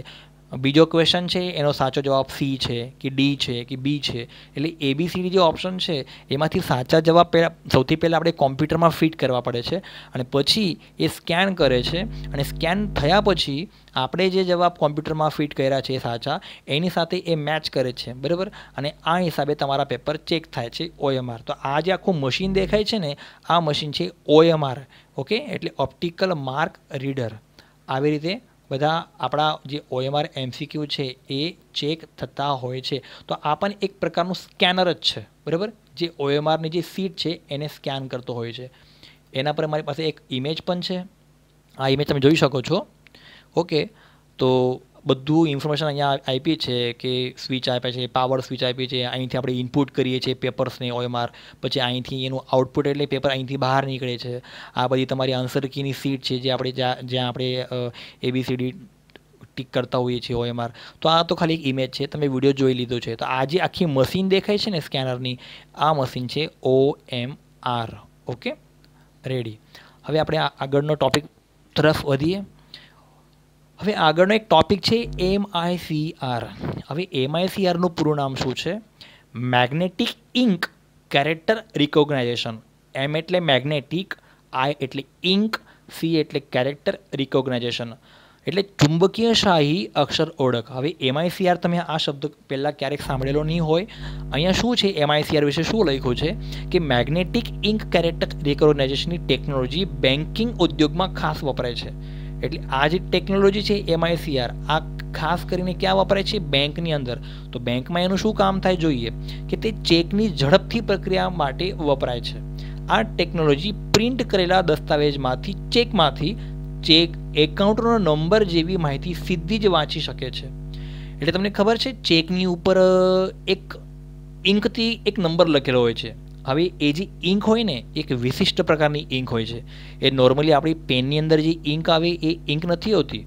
બીજો ક્વેશ્ચન છે એનો સાચો જવાબ સી છે કે ડી છે કે બી છે એટલે એબીસીડી જે ઓપ્શન છે એમાંથી સાચા જવાબ પહેલાં સૌથી પહેલાં આપણે કોમ્પ્યુટરમાં ફિટ કરવા પડે છે અને પછી એ સ્કેન કરે છે અને સ્કેન થયા પછી આપણે જે જવાબ કોમ્પ્યુટરમાં ફિટ કર્યા છે સાચા એની સાથે એ મેચ કરે છે બરાબર અને આ હિસાબે તમારા પેપર ચેક થાય છે ઓએમઆર તો આ જે આખું મશીન દેખાય છે ને આ મશીન છે ઓએમઆર ઓકે એટલે ઓપ્ટિકલ માર્ક રીડર આવી રીતે બધા આપણા જે ઓએમઆર એમસીક્યુ છે એ ચેક થતા હોય છે તો આ પણ એક પ્રકારનું સ્કેનર જ છે બરાબર જે ઓએમઆરની જે સીટ છે એને સ્કેન કરતો હોય છે એના પર મારી પાસે એક ઇમેજ પણ છે આ ઇમેજ તમે જોઈ શકો છો ઓકે તો બધું ઇન્ફોર્મેશન અહીંયા આપી છે કે સ્વિચ આપ્યા છે પાવર સ્વિચ આપી છે અહીંથી આપણે ઇનપુટ કરીએ છીએ પેપર્સને ઓએમઆર પછી અહીંથી એનું આઉટપુટ એટલે પેપર અહીંથી બહાર નીકળે છે આ બધી તમારી આન્સર કીની સીટ છે જે આપણે જ્યાં આપણે એબીસીડી ટીક કરતા હોઈએ છીએ ઓએમઆર તો આ તો ખાલી એક ઇમેજ છે તમે વિડીયો જોઈ લીધો છે તો આ જે આખી મશીન દેખાય છે ને સ્કેનરની આ મશીન છે O M R okay ready હવે આપણે આગળનો ટોપિક તરફ વધીએ હવે આગળનો એક ટોપિક છે એમ આઈ સી આર હવે એમ આઈ સી આરનું પૂરું નામ શું છે magnetic ink character recognition M એટલે મેગ્નેટિક આઈ એટલે ઇન્ક સી એટલે કેરેક્ટર રિકોગ્નાઇઝેશન એટલે ચુંબકીય શાહી અક્ષર ઓળખ હવે એમઆઈસીઆર તમે આ શબ્દ પહેલાં ક્યારેક સાંભળેલો નહીં હોય અહીંયા શું છે એમઆઈસીઆર વિશે શું લખ્યું છે કે મેગ્નેટિક ઇન્ક કેરેક્ટર રિકોગ્નાઇઝેશનની ટેકનોલોજી બેન્કિંગ ઉદ્યોગમાં ખાસ વપરાય છે એટલે આ જે ટેકનોલોજી છે એમઆઈસીઆર આ ખાસ કરીને ક્યાં વપરાય છે બેંકની અંદર તો બેંકમાં એનું શું કામ થાય જોઈએ કે તે ચેકની ઝડપથી પ્રક્રિયા માટે વપરાય છે આ ટેકનોલોજી પ્રિન્ટ કરેલા દસ્તાવેજમાંથી ચેકમાંથી ચેક એકાઉન્ટનો નંબર જેવી માહિતી સીધી જ વાંચી શકે છે એટલે તમને ખબર છે ચેકની ઉપર એક ઇંકથી એક નંબર લખેલો હોય છે હવે એ જે ઇંક હોય ને એક વિશિષ્ટ પ્રકારની ઇંક હોય છે એ નોર્મલી આપણી પેનની અંદર જે ઇંક આવે એ ઇંક નથી હોતી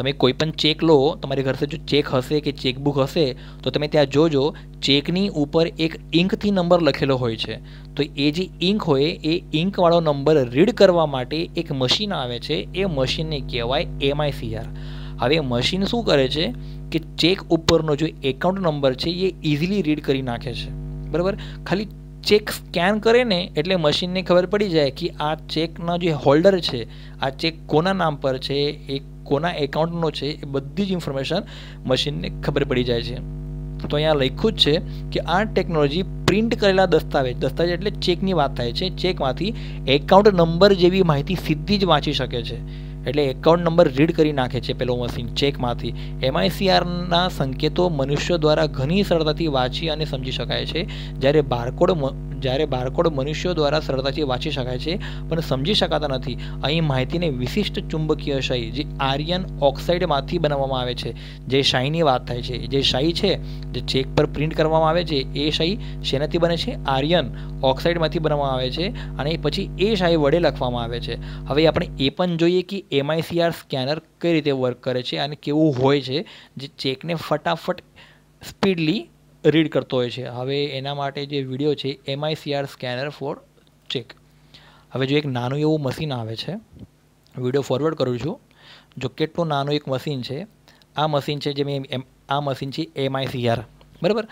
તમે કોઈ પણ ચેક લો તમારી ઘરે જો ચેક હશે કે ચેકબુક હશે તો તમે ત્યાં જોજો ચેકની ઉપર એક ઇંકથી નંબર લખેલો હોય છે તો એ જે ઇંક હોય એ ઇંકવાળો નંબર રીડ કરવા માટે એક મશીન આવે છે એ મશીનને કહેવાય એમઆઈસીઆર હવે મશીન શું કરે છે કે ચેક ઉપરનો જે એકાઉન્ટ નંબર છે એ ઇઝીલી રીડ કરી નાખે છે બરાબર ખાલી ચેક સ્કેન કરે ને એટલે મશીનને ખબર પડી જાય કે આ ચેકના જે હોલ્ડર છે આ ચેક કોના નામ પર છે એ કોના એકાઉન્ટનો છે એ બધી જ ઇન્ફોર્મેશન મશીનને ખબર પડી જાય છે તો અહીંયા લખ્યું જ છે કે આ ટેકનોલોજી પ્રિન્ટ કરેલા દસ્તાવેજ દસ્તાવેજ એટલે ચેકની વાત થાય છે ચેકમાંથી એકાઉન્ટ નંબર જેવી માહિતી સીધી જ વાંચી શકે છે એટલે એકાઉન્ટ નંબર રીડ કરી નાખે છે પેલો મશીન ચેકમાંથી એમઆઈસીઆરના સંકેતો મનુષ્યો દ્વારા ઘણી સરળતાથી વાંચી અને સમજી શકાય છે જ્યારે બારકોડ જ્યારે બારકોડ મનુષ્યો દ્વારા સરળતાથી વાંચી શકાય છે પણ સમજી શકાતા નથી અહીં માહિતીને વિશિષ્ટ ચુંબકીય શાહી જે આર્યન ઓક્સાઇડમાંથી બનાવવામાં આવે છે જે શાહીની વાત થાય છે જે શાહી છે જે ચેક પર પ્રિન્ટ કરવામાં આવે છે એ શાહી શેનાથી બને છે આર્યન ઓક્સાઇડમાંથી બનાવવામાં આવે છે અને પછી એ શાહી વડે લખવામાં આવે છે હવે આપણે એ પણ જોઈએ કે MICR સ્કેનર કઈ રીતે વર્ક કરે છે અને કેવું હોય છે જે ચેક ને फटाफट સ્પીડલી રીડ કરતો હોય છે હવે એના માટે જે વિડિયો છે MICR સ્કેનર ફોર ચેક હવે જો એક નાનો એવું મશીન આવે છે વિડિયો ફોરવર્ડ કરું છું જો કેટુ નાનો એક મશીન છે આ મશીન છે જે મે આ મશીન છે MICR બરાબર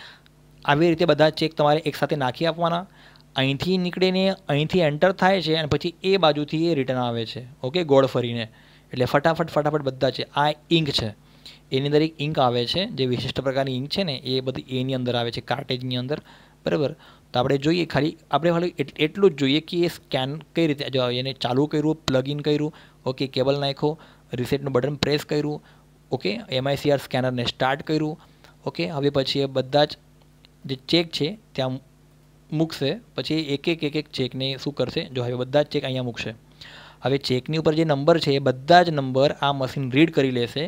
આવી રીતે બધા ચેક તમારે એકસાથે નાખી આપવાના અહીંથી નીકળીને અહીંથી એન્ટર થાય છે અને પછી એ બાજુથી એ રિટર્ન આવે છે ઓકે ગોળ ફરીને એટલે ફટાફટ ફટાફટ બધા છે આ ઇંક છે એની અંદર એક ઇંક આવે છે જે વિશિષ્ટ પ્રકારની ઇંક છે ને એ બધી એની અંદર આવે છે કાર્ટેજની અંદર બરાબર તો આપણે જોઈએ ખાલી આપણે ખાલી એટલું જ જોઈએ કે એ સ્કેન કઈ રીતે જો એને ચાલુ કર્યું પ્લગ ઇન કર્યું ઓકે કેબલ નાખ્યો રિસેટનું બટન પ્રેસ કર્યું ઓકે એમઆઈસીઆર સ્કેનરને સ્ટાર્ટ કર્યું ઓકે હવે પછી એ બધા જ જે ચેક છે ત્યાં મૂકશે પછી એક એક એક એક ચેકને શું કરશે જો હવે બધા જ ચેક અહીંયા મૂકશે હવે ચેકની ઉપર જે નંબર છે એ બધા જ નંબર આ મશીન રીડ કરી લેશે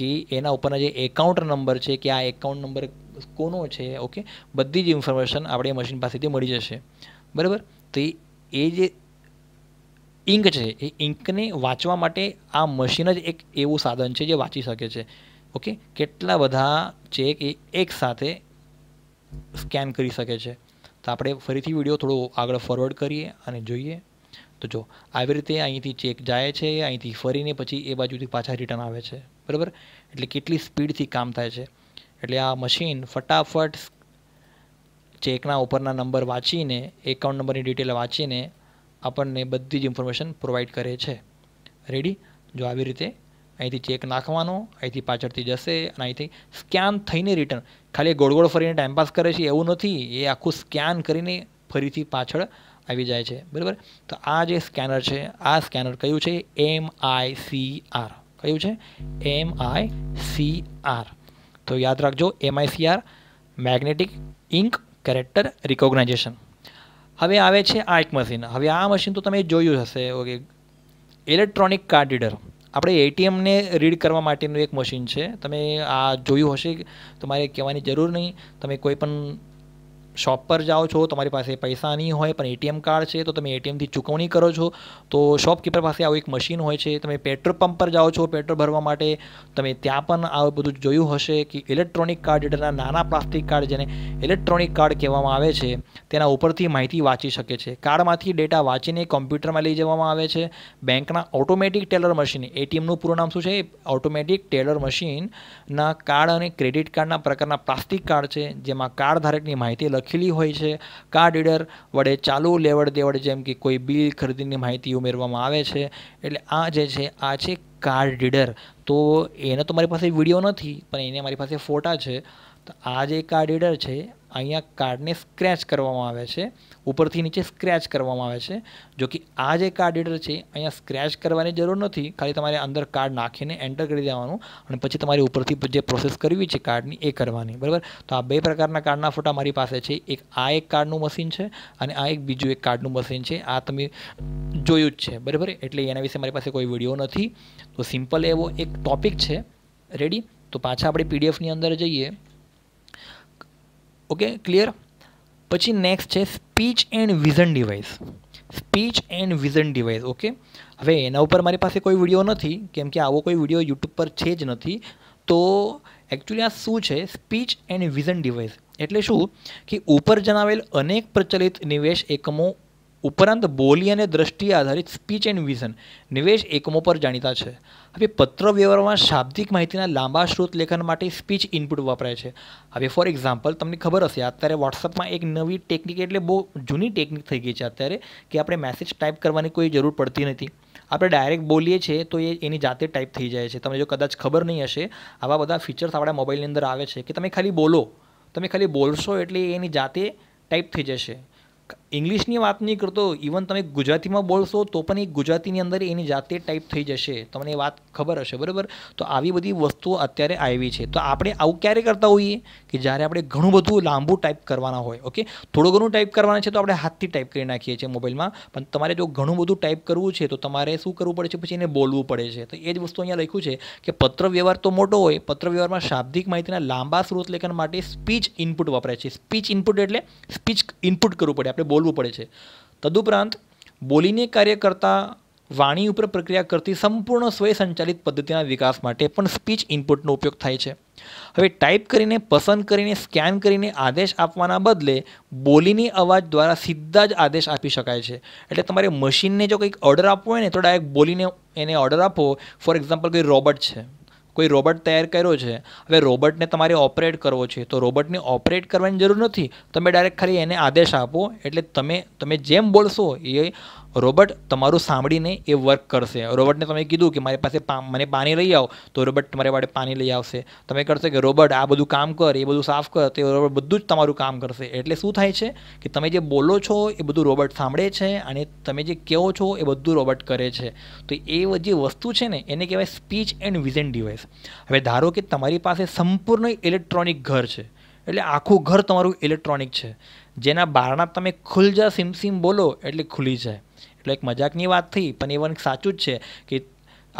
કે એના ઉપરના જે એકાઉન્ટ નંબર છે કે આ એકાઉન્ટ નંબર કોનો છે ઓકે બધી જ ઇન્ફોર્મેશન આપણે એ મશીન પાસેથી મળી જશે બરાબર તો એ જે ઇંક છે એ ઇંકને વાંચવા માટે આ મશીન જ એક એવું સાધન છે જે વાંચી શકે છે ઓકે કેટલા બધા ચેક એ એકસાથે સ્કેન કરી શકે છે તો આપણે ફરીથી વિડીયો થોડો આગળ ફોરવર્ડ કરીએ અને જોઈએ તો જો આવી રીતે અહીંથી ચેક જાય છે અહીંથી ફરીને પછી એ બાજુથી પાછા રિટર્ન આવે છે બરાબર એટલે કેટલી સ્પીડથી કામ થાય છે એટલે આ મશીન ફટાફટ ચેકના ઉપરના નંબર વાંચીને એકાઉન્ટ નંબરની ડિટેલ વાંચીને આપણને બધી જ ઇન્ફોર્મેશન પ્રોવાઈડ કરે છે રેડી જો આવી રીતે અહીંથી ચેક નાખવાનો અહીંથી પાછળથી જશે અને અહીંથી સ્કેન થઈને રિટર્ન ખાલી ગોળ ગોળ ફરીને ટાઈમપાસ કરે છે એવું નથી એ આખું સ્કેન કરીને ફરીથી પાછળ આવી જાય છે બરાબર તો આ જે સ્કેનર છે આ સ્કેનર કયું છે એમ આઈ સી આર કયું છે એમ આઈ સી આર તો યાદ રાખજો M I C R magnetic ink character recognition હવે આવે છે આ એક મશીન હવે આ મશીન તો તમે જોયું હશે ઓકે ઇલેક્ટ્રોનિક કાર્ડ રીડર આપણે એટીએમને રીડ કરવા માટેનું એક મશીન છે તમે આ જોયું હશે તમારે કહેવાની જરૂર નહીં તમે કોઈ પણ શોપ પર જાઓ છો તમારી પાસે પૈસા નહીં હોય પણ એટીએમ કાર્ડ છે તો તમે એટીએમથી ચૂકવણી કરો છો તો શોપકીપર પાસે આવું એક મશીન હોય છે તમે પેટ્રોલ પંપ પર જાઓ છો પેટ્રોલ ભરવા માટે તમે ત્યાં પણ આવું બધું જોયું હશે કે ઇલેક્ટ્રોનિક કાર્ડ ડેટાના નાના પ્લાસ્ટિક કાર્ડ જેને ઇલેક્ટ્રોનિક કાર્ડ કહેવામાં આવે છે તેના ઉપરથી માહિતી વાંચી શકે છે કાર્ડમાંથી ડેટા વાંચીને કોમ્પ્યુટરમાં લઈ જવામાં આવે છે બેંકના ઓટોમેટિક ટેલર મશીન એટીએમનું પૂરું નામ શું છે ઓટોમેટિક ટેલર મશીનના કાર્ડ અને ક્રેડિટ કાર્ડના પ્રકારના પ્લાસ્ટિક કાર્ડ છે જેમાં કાર્ડ ધારકની માહિતી લખી લખેલી હોય છે કાર્ડ રીડર વડે ચાલુ લેવડ દેવડ જેમ કે કોઈ બિલ ખરીદીની માહિતી ઉમેરવામાં આવે છે એટલે આ જે છે આ છે કાર્ડ રીડર તો એનો તો મારી પાસે વિડીયો નથી પણ એને મારી પાસે ફોટા છે તો આ જે કાર્ડ રીડર છે અહીંયા કાર્ડને સ્ક્રેચ કરવામાં આવે છે ઉપરથી નીચે સ્ક્રેચ કરવામાં આવે છે જો કે આ જે કાર્ડ રીડર છે અહીંયા સ્ક્રેચ કરવાની જરૂર નથી ખાલી તમારે અંદર કાર્ડ નાખીને એન્ટર કરી દેવાનું અને પછી તમારે ઉપરથી જે પ્રોસેસ કરવી છે કાર્ડની એ કરવાની બરાબર તો આ બે પ્રકારના કાર્ડના ફોટા મારી પાસે છે એક આ એક કાર્ડનું મશીન છે અને આ એક બીજું એક કાર્ડનું મશીન છે આ તમે જોયું જ છે બરાબર એટલે એના વિશે મારી પાસે કોઈ વિડીયો નથી તો સિમ્પલ એવો એક ટોપિક છે રેડી તો પાછા આપણે પીડીએફની અંદર જઈએ ઓકે ક્લિયર પછી નેક્સ્ટ છે speech and vision device speech and vision device okay હવે એના ઉપર મારી પાસે કોઈ વિડીયો નથી કેમ કે આવો કોઈ વિડીયો યુટ્યુબ પર છે જ નથી તો એકચ્યુઅલી આ શું છે સ્પીચ એન્ડ વિઝન ડિવાઇસ એટલે શું કે ઉપર જણાવેલ અનેક પ્રચલિત નિવેશ એકમો ઉપરાંત બોલી અને દ્રષ્ટિ આધારિત સ્પીચ એન્ડ વિઝન નિવેશ એકમો પર જાણીતા છે હવે પત્ર વ્યવહારમાં શાબ્દિક માહિતીના લાંબા સ્ત્રોત લેખન માટે સ્પીચ ઇનપુટ વપરાય છે હવે ફોર એક્ઝામ્પલ તમને ખબર હશે અત્યારે વોટ્સઅપમાં એક નવી ટેકનિક એટલે બહુ જૂની ટેકનિક થઈ ગઈ છે અત્યારે કે આપણે મેસેજ ટાઈપ કરવાની કોઈ જરૂર પડતી નથી આપણે ડાયરેક્ટ બોલીએ છીએ તો એ એની જાતે ટાઈપ થઈ જાય છે તમને જો કદાચ ખબર નહીં હશે આવા બધા ફીચર્સ આપણા મોબાઈલની અંદર આવે છે કે તમે ખાલી બોલો તમે ખાલી બોલશો એટલે એની જાતે ટાઈપ થઈ જશે ઇંગ્લિશની વાત નહીં કરતો ઇવન તમે ગુજરાતીમાં બોલશો તો પણ એ ગુજરાતીની અંદર એની જાતે ટાઈપ થઈ જશે તમને એ વાત ખબર હશે બરાબર તો આવી બધી વસ્તુઓ અત્યારે આવી છે તો આપણે આવું ક્યારે કરતા હોઈએ કે જ્યારે આપણે ઘણું બધું લાંબુ ટાઈપ કરવાના હોય ઓકે થોડું ઘણું ટાઈપ કરવાના છે તો આપણે હાથથી ટાઈપ કરી નાખીએ છીએ મોબાઈલમાં પણ તમારે જો ઘણું બધું ટાઈપ કરવું છે તો તમારે શું કરવું પડે છે પછી એને બોલવું પડે છે તો એ જ વસ્તુ અહીંયા લખ્યું છે કે પત્ર વ્યવહાર તો મોટો હોય પત્ર વ્યવહારમાં શાબ્દિક માહિતીના લાંબા સ્ત્રોત લેખન માટે સ્પીચ ઇનપુટ વપરાય છે સ્પીચ ઇનપુટ એટલે સ્પીચ ઇનપુટ કરવું પડે આપણે બોલ બોલવું પડે છે તદુપરાંત બોલીને કાર્ય કરતા વાણી ઉપર પ્રક્રિયા કરતી સંપૂર્ણ સ્વયંસંચાલિત પદ્ધતિના વિકાસ માટે પણ સ્પીચ ઇનપુટનો ઉપયોગ થાય છે હવે ટાઈપ કરીને પસંદ કરીને સ્કેન કરીને આદેશ આપવાના બદલે બોલીની અવાજ દ્વારા સીધા જ આદેશ આપી શકાય છે એટલે તમારે મશીનને જો કંઈક ઓર્ડર આપવો હોય ને તો ડાયરેક્ટ બોલીને એને ઓર્ડર આપો ફોર એક્ઝામ્પલ કોઈ રોબોટ છે કોઈ રોબોટ તૈયાર કર્યો છે હવે રોબોટને તમારે ઓપરેટ કરવો છે તો રોબોટને ઓપરેટ કરવાની જરૂર નથી તમે ડાયરેક્ટ ખાલી એને આદેશ આપો એટલે તમે તમે જેમ બોલશો એ રોબોટ તમારું સાંભળીને એ વર્ક કરશે રોબોટને તમે કીધું કે મારી પાસે મને પાણી લઈ આવો તો રોબોટ તમારી માટે પાણી લઈ આવશે તમે કરશે કે રોબોટ આ બધું કામ કર એ બધું સાફ કર તો એ રોબોટ બધું જ તમારું કામ કરશે એટલે શું થાય છે કે તમે જે બોલો છો એ બધું રોબોટ સાંભળે છે અને તમે જે કહો છો એ બધું રોબોટ કરે છે તો એ જે વસ્તુ છે ને એને કહેવાય સ્પીચ એન્ડ વિઝન ડિવાઇસ હવે ધારો કે તમારી પાસે સંપૂર્ણ ઇલેક્ટ્રોનિક ઘર છે એટલે આખું ઘર તમારું ઇલેક્ટ્રોનિક છે જેના બારણા તમે ખુલજા સિમસિમ બોલો એટલે ખુલી જાય એટલે એક મજાકની વાત થઈ પણ એ વન સાચું જ છે કે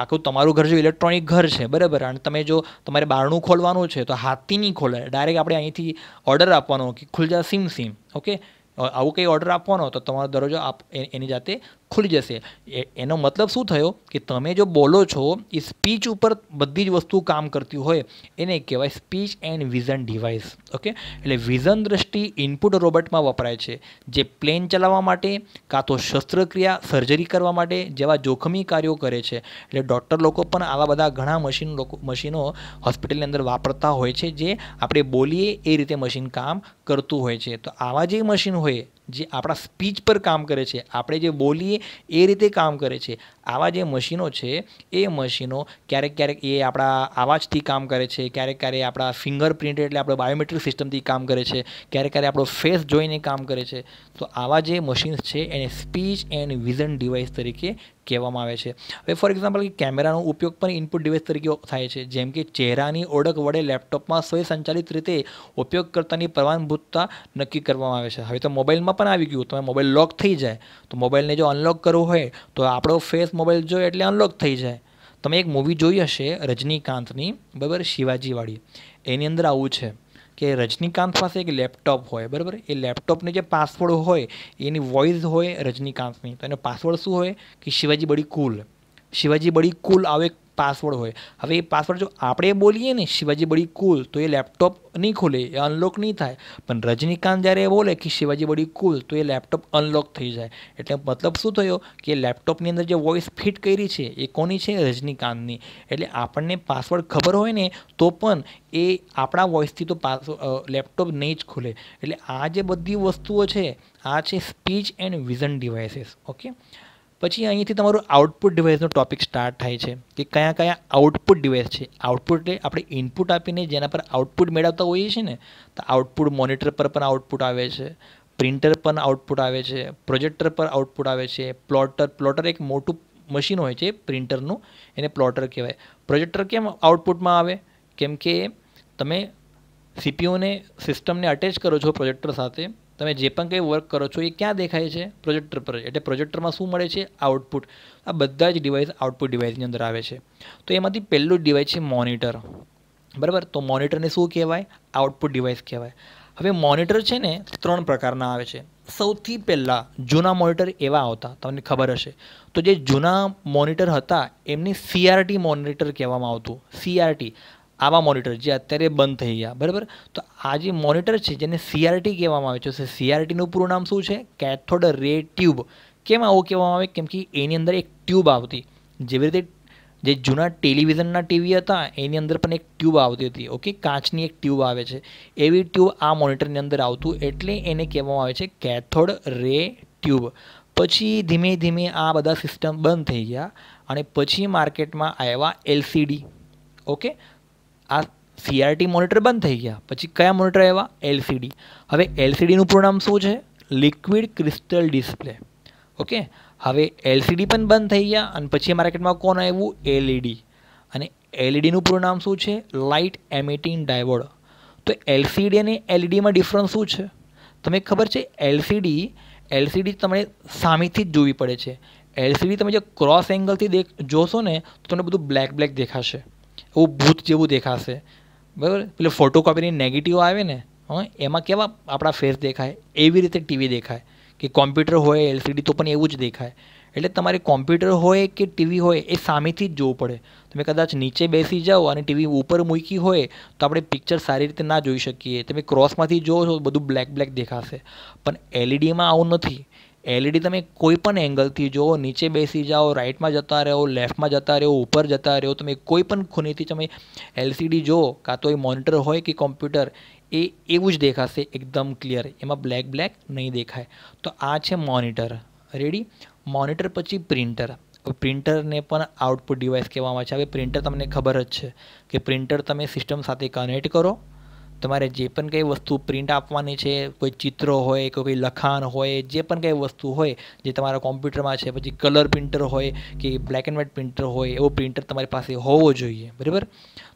આખું તમારું ઘર જો ઇલેક્ટ્રોનિક ઘર છે બરાબર અને તમે જો તમારે બારણું ખોલવાનું છે તો હાથથી નહીં ખોલે ડાયરેક્ટ આપણે અહીંથી ઓર્ડર આપવાનો કે ખુલજા સીમ સીમ ઓકે આવું કંઈ ઓર્ડર આપવાનો તો તમારો દરરોજો આપ એની જાતે ખુલી જશે એનો મતલબ શું થયો કે તમે જો બોલો છો એ સ્પીચ ઉપર બધી જ વસ્તુ કામ કરતી હોય એને કહેવાય speech and vision device okay એટલે વિઝન દ્રષ્ટિ ઇનપુટ રોબોટમાં વપરાય છે જે પ્લેન ચલાવવા માટે કાં તો શસ્ત્રક્રિયા સર્જરી કરવા માટે જેવા જોખમી કાર્યો કરે છે એટલે ડૉક્ટર લોકો પણ આવા બધા ઘણા મશીન લોકો મશીનો હોસ્પિટલની અંદર વાપરતા હોય છે જે આપણે બોલીએ એ રીતે મશીન કામ કરતું હોય છે તો આવા જે મશીન હોય જે આપણા સ્પીચ પર કામ કરે છે આપણે જે બોલીએ એ રીતે કામ કરે છે આવા જે મશીનો છે એ મશીનો ક્યારેક ક્યારેક એ આપણા આવાજથી કામ કરે છે ક્યારેક ક્યારેક આપણા ફિંગર પ્રિન્ટ એટલે આપણે બાયોમેટ્રિક સિસ્ટમથી કામ કરે છે ક્યારેક ક્યારેક આપણો ફેસ જોઈને કામ કરે છે તો આવા જે મશીન્સ છે એને સ્પીચ એન્ડ વિઝન ડિવાઇસ તરીકે કહેવામાં આવે છે હવે ફોર એક્ઝામ્પલ કેમેરાનો ઉપયોગ પણ ઇનપુટ ડિવાઇસ તરીકે થાય છે જેમ કે ચહેરાની ઓળખ વડે લેપટોપમાં સ્વયંસંચાલિત રીતે ઉપયોગકર્તાની પરવાનભૂતતા નક્કી કરવામાં આવે છે હવે તો મોબાઈલમાં પણ આવી ગયું તમે મોબાઈલ લોક થઈ જાય તો મોબાઈલને જો અનલોક કરવો હોય તો આપણો ફેસ મોબાઈલ જોઈએ એટલે અનલોક થઈ જાય તમે એક મૂવી જોઈ હશે રજનીકાંતની બરાબર શિવાજીવાળી એની અંદર આવું છે કે રજનીકાંત પાસે એક લેપટોપ હોય બરાબર એ લેપટોપને જે પાસવર્ડ હોય એની વોઇસ હોય રજનીકાંતની તો એનો પાસવર્ડ શું હોય કે શિવાજી બડી કુલ શિવાજી બડી કુલ આવે પાસવર્ડ હોય હવે એ પાસવર્ડ જો આપણે બોલીએ ને શિવાજી બડી કુલ તો એ લેપટોપ નહીં ખોલે એ અનલોક નહીં થાય પણ રજનીકાંત જ્યારે એ બોલે કે શિવાજી બડી કુલ તો એ લેપટોપ અનલોક થઈ જાય એટલે મતલબ શું થયો કે લેપટોપની અંદર જે વોઇસ ફિટ કરી છે એ કોની છે રજનીકાંતની એટલે આપણને પાસવર્ડ ખબર હોય ને તો પણ એ આપણા વોઇસથી તો પાસ લેપટોપ નહીં જ ખુલે એટલે આ જે બધી વસ્તુઓ છે આ છે speech and vision devices okay પછી અહીંથી તમારું આઉટપુટ ડિવાઇસનો ટોપિક સ્ટાર્ટ થાય છે કે કયા કયા આઉટપુટ ડિવાઇસ છે આઉટપુટ એટલે આપણે ઇનપુટ આપીને જેના પર આઉટપુટ મેળવતા હોઈએ છીએ ને તો આઉટપુટ મોનિટર પર પણ આઉટપુટ આવે છે પ્રિન્ટર પણ આઉટપુટ આવે છે પ્રોજેક્ટર પર આઉટપુટ આવે છે પ્લોટર પ્લોટર એક મોટું મશીન હોય છે પ્રિન્ટરનું એને પ્લોટર કહેવાય પ્રોજેક્ટર કેમ આઉટપુટમાં આવે કેમ કે તમે સીપીયુને સિસ્ટમને અટેચ કરો છો પ્રોજેક્ટર સાથે તમે જે પણ કંઈ વર્ક કરો છો એ ક્યાં દેખાય છે પ્રોજેક્ટર પર એટલે પ્રોજેક્ટરમાં શું મળે છે આઉટપુટ આ બધા જ ડિવાઇસ આઉટપુટ ડિવાઇસની અંદર આવે છે તો એમાંથી પહેલું જ ડિવાઇસ છે મોનિટર બરાબર તો મોનિટરને શું કહેવાય આઉટપુટ ડિવાઇસ કહેવાય હવે મોનિટર છે ને ત્રણ પ્રકારના આવે છે સૌથી પહેલાં જૂના મોનિટર એવા આવતા તમને ખબર હશે તો જે જૂના મોનિટર હતા એમને સીઆરટી મોનિટર કહેવામાં આવતું સીઆરટી આવા મોનિટર જે અત્યારે બંધ થઈ ગયા બરાબર તો આ જે મોનિટર છે જેને સીઆરટી કહેવામાં આવે છે સીઆરટીનું પૂરું નામ શું છે કેથોડ રે ટ્યુબ કેમ આવું કહેવામાં આવે કેમ કે એની અંદર એક ટ્યુબ આવતી જેવી રીતે જે જૂના ટેલિવિઝનના ટીવી હતા એની અંદર પણ એક ટ્યુબ આવતી હતી ઓકે કાચની એક ટ્યુબ આવે છે એવી ટ્યુબ આ મોનિટરની અંદર આવતું એટલે એને કહેવામાં આવે છે કેથોડ રે ટ્યુબ પછી ધીમે ધીમે આ બધા સિસ્ટમ બંધ થઈ ગયા અને પછી માર્કેટમાં આવ્યા એલસીડી ઓકે આ સીઆરટી મોનિટર બંધ થઈ ગયા પછી કયા મોનિટર આવ્યા એલસીડી હવે એલસીડીનું પૂર્ણ શું છે લિક્વિડ ક્રિસ્ટલ ડિસ્પ્લે ઓકે હવે એલસીડી પણ બંધ થઈ ગયા અને પછી માર્કેટમાં કોણ આવ્યું એલઈડી e અને એલઈડીનું e પૂરું નામ શું છે લાઇટ એમિટિંગ ડાયોડ તો એલસીડી અને એલઈડીમાં e ડિફરન્સ શું છે તમને ખબર છે એલસીડી એલસીડી તમને સામેથી જ જોવી પડે છે એલસીડી તમે જે ક્રોસ એંગલથી દેખ જોશો ને તો તમને બધું બ્લેક બ્લેક દેખાશે એવું ભૂત જેવું દેખાશે બરાબર પેલો ફોટોકોપીની નેગેટિવ આવે ને એમાં કેવા આપણા ફેસ દેખાય એવી રીતે ટીવી દેખાય કે કોમ્પ્યુટર હોય એલસીડી તો પણ એવું જ દેખાય એટલે તમારે કોમ્પ્યુટર હોય કે ટીવી હોય એ સામેથી જ જોવું પડે તમે કદાચ નીચે બેસી જાઓ અને ટીવી ઉપર મૂકી હોય તો આપણે પિક્ચર સારી રીતે ના જોઈ શકીએ તમે ક્રોસમાંથી જોવો છો બધું બ્લેક બ્લેક દેખાશે પણ એલઈડીમાં e આવું નથી એલઈડી e તમે કોઈ પણ એંગલથી જુઓ નીચે બેસી જાઓ રાઇટમાં જતા રહો લેફ્ટમાં જતા રહો ઉપર જતા રહો તમે કોઈ પણ ખૂણેથી તમે એલસીડી જુઓ કાં તો એ મોનિટર હોય કે કોમ્પ્યુટર એ એવું જ દેખાશે એકદમ ક્લિયર એમાં બ્લેક બ્લેક નહીં દેખાય તો આ છે મોનિટર રેડી મોનિટર પછી પ્રિન્ટર પ્રિન્ટરને પણ આઉટપુટ ડિવાઇસ કહેવામાં આવે છે હવે પ્રિન્ટર તમને ખબર જ છે કે પ્રિન્ટર તમે સિસ્ટમ સાથે કનેક્ટ કરો તમારે જે પણ કંઈ વસ્તુ પ્રિન્ટ આપવાની છે કોઈ ચિત્રો હોય કે કોઈ લખાણ હોય જે પણ કંઈ વસ્તુ હોય જે તમારા કોમ્પ્યુટરમાં છે પછી કલર પ્રિન્ટર હોય કે બ્લેક એન્ડ વ્હાઇટ પ્રિન્ટર હોય એવો પ્રિન્ટર તમારી પાસે હોવો જોઈએ બરાબર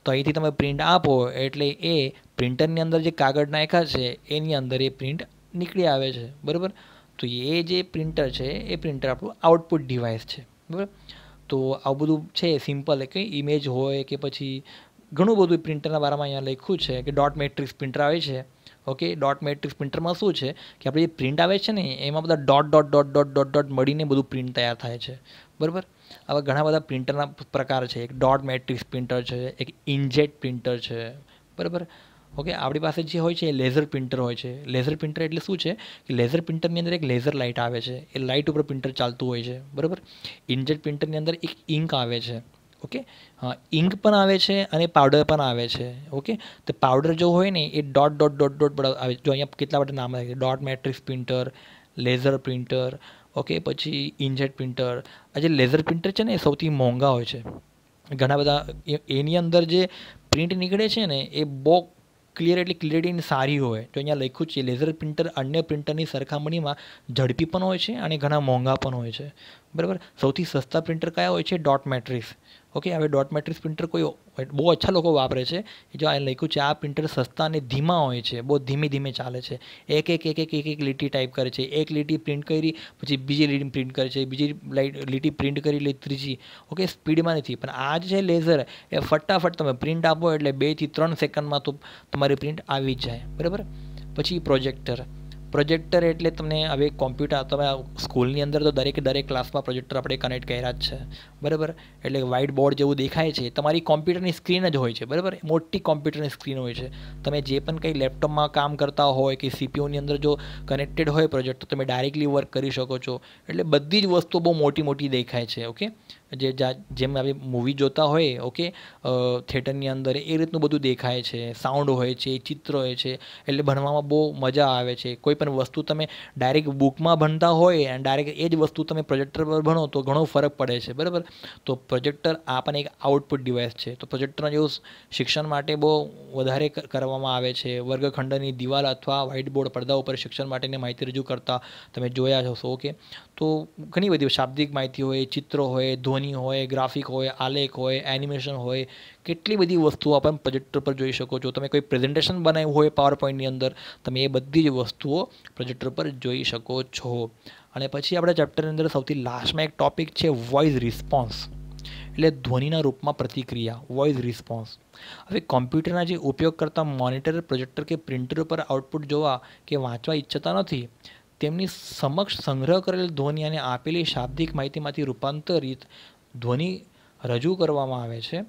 તો અહીંથી તમે પ્રિન્ટ આપો એટલે એ પ્રિન્ટરની અંદર જે કાગળ નાખ્યા છે એની અંદર એ પ્રિન્ટ નીકળી આવે છે બરાબર તો એ જે પ્રિન્ટર છે એ પ્રિન્ટર આપણું આઉટપુટ ડિવાઇસ છે બરાબર તો આવું બધું છે સિમ્પલ કે ઇમેજ હોય કે પછી ઘણું બધું પ્રિન્ટરના બારામાં અહીંયા લખ્યું છે કે ડોટ મેટ્રિક્સ પ્રિન્ટર આવે છે ઓકે ડોટ મેટ્રિક્સ પ્રિન્ટરમાં શું છે કે આપણે જે પ્રિન્ટ આવે છે ને એમાં બધા dot dot dot dot dot dot મળીને બધું પ્રિન્ટ તૈયાર થાય છે બરાબર આવા ઘણા બધા પ્રિન્ટરના પ્રકાર છે એક ડોટ મેટ્રિક્સ પ્રિન્ટર છે એક ઇન્જેટ પ્રિન્ટર છે બરાબર ઓકે આપણી પાસે જે હોય છે એ લેઝર પ્રિન્ટર હોય છે લેઝર પ્રિન્ટર એટલે શું છે કે લેઝર પ્રિન્ટરની અંદર એક લેઝર લાઇટ આવે છે એ લાઇટ ઉપર પ્રિન્ટર ચાલતું હોય છે બરાબર ઇન્જેટ પ્રિન્ટરની અંદર એક ઇંક આવે છે ઓકે ઇંક પણ આવે છે અને પાવડર પણ આવે છે ઓકે તો પાવડર જો હોય ને એ ડોટ ડોટ ડોટ ડોટ આવે જો અહીંયા કેટલા બધા નામ લાગે dot matrix printer laser printer okay પછી ઇન્જેટ પ્રિન્ટર આ જે લેઝર પ્રિન્ટર છે ને એ સૌથી મોંઘા હોય છે ઘણા બધા એની અંદર જે પ્રિન્ટ નીકળે છે ને એ બહુ ક્લિયર એટલી ક્લિયરિટી સારી હોય તો અહીંયા લખ્યું છે લેઝર પ્રિન્ટર અન્ય પ્રિન્ટરની સરખામણીમાં ઝડપી પણ હોય છે અને ઘણા મોંઘા પણ હોય છે બરાબર સૌથી સસ્તા પ્રિન્ટર કયા હોય છે ડોટ મેટ્રિક્સ ઓકે હવે ડોટ મેટ્રિક્સ પ્રિન્ટર કોઈ બહુ ઓછા લોકો વાપરે છે જો આ લખ્યું છે આ પ્રિન્ટર સસ્તા અને ધીમા હોય છે બહુ ધીમે ધીમે ચાલે છે એક એક એક એક એક એક લીટી ટાઈપ કરે છે એક લીટી પ્રિન્ટ કરી પછી બીજી લીટી પ્રિન્ટ કરે છે બીજી લાઇટ લીટી પ્રિન્ટ કરી લે ત્રીજી ઓકે સ્પીડમાં નથી પણ આ જે લેઝર એ ફટાફટ તમે પ્રિન્ટ આપો એટલે બેથી ત્રણ સેકન્ડમાં તો તમારી પ્રિન્ટ આવી જ જાય બરાબર પછી પ્રોજેક્ટર પ્રોજેક્ટર એટલે તમને હવે કોમ્પ્યુટર તમે સ્કૂલની અંદર તો દરેક દરેક ક્લાસમાં પ્રોજેક્ટર આપણે કનેક્ટ કર્યા જ છે બરાબર એટલે વ્હાઇટ બોર્ડ જેવું દેખાય છે તમારી કોમ્પ્યુટરની સ્ક્રીન જ હોય છે બરાબર મોટી કોમ્પ્યુટરની સ્ક્રીન હોય છે તમે જે પણ કંઈ લેપટોપમાં કામ કરતા હોય કે સીપીયુની અંદર જો કનેક્ટેડ હોય પ્રોજેક્ટ તો તમે ડાયરેક્ટલી વર્ક કરી શકો છો એટલે બધી જ વસ્તુઓ બહુ મોટી મોટી દેખાય છે ઓકે જે જેમ આપણે મૂવી જોતા હોય ઓકે થિયેટરની અંદર એ રીતનું બધું દેખાય છે સાઉન્ડ હોય છે ચિત્ર હોય છે એટલે ભણવામાં બહુ મજા આવે છે કોઈ પણ વસ્તુ તમે ડાયરેક્ટ બુકમાં ભણતા હોય અને ડાયરેક્ટ એ જ વસ્તુ તમે પ્રોજેક્ટર પર ભણો તો ઘણો ફરક પડે છે બરાબર તો પ્રોજેક્ટર આ પણ એક આઉટપુટ ડિવાઇસ છે તો પ્રોજેક્ટરનો યુઝ શિક્ષણ માટે બહુ વધારે કરવામાં આવે છે વર્ગખંડની દિવાલ અથવા વ્હાઇટ બોર્ડ પડદા ઉપર શિક્ષણ માટેની માહિતી રજૂ કરતા તમે જોયા હશો ઓકે તો ઘણી બધી શાબ્દિક માહિતી હોય ચિત્રો હોય ધ્વનિ હોય ગ્રાફિક હોય આલેખ હોય એનિમેશન હોય કેટલી બધી વસ્તુઓ આપણે પ્રોજેક્ટર પર જોઈ શકો છો તમે કોઈ પ્રેઝન્ટેશન બનાવ્યું હોય પાવર પોઈન્ટની અંદર તમે એ બધી જ વસ્તુઓ પ્રોજેક્ટર પર જોઈ શકો છો અને પછી આપણે ચેપ્ટરની અંદર સૌથી લાસ્ટમાં એક ટોપિક છે વોઇસ રિસ્પોન્સ એટલે ધ્વનિના રૂપમાં પ્રતિક્રિયા વોઇસ રિસ્પોન્સ હવે કોમ્પ્યુટરના જે ઉપયોગ કરતા મોનિટર પ્રોજેક્ટર કે પ્રિન્ટર ઉપર આઉટપુટ જોવા કે વાંચવા ઈચ્છતા નથી તેમની સમક્ષ સંગ્રહ કરેલ ધ્વનિ અને આપેલી શાબ્દિક માહિતીમાંથી રૂપાંતરિત ધ્વનિ રજૂ કરવામાં આવે છે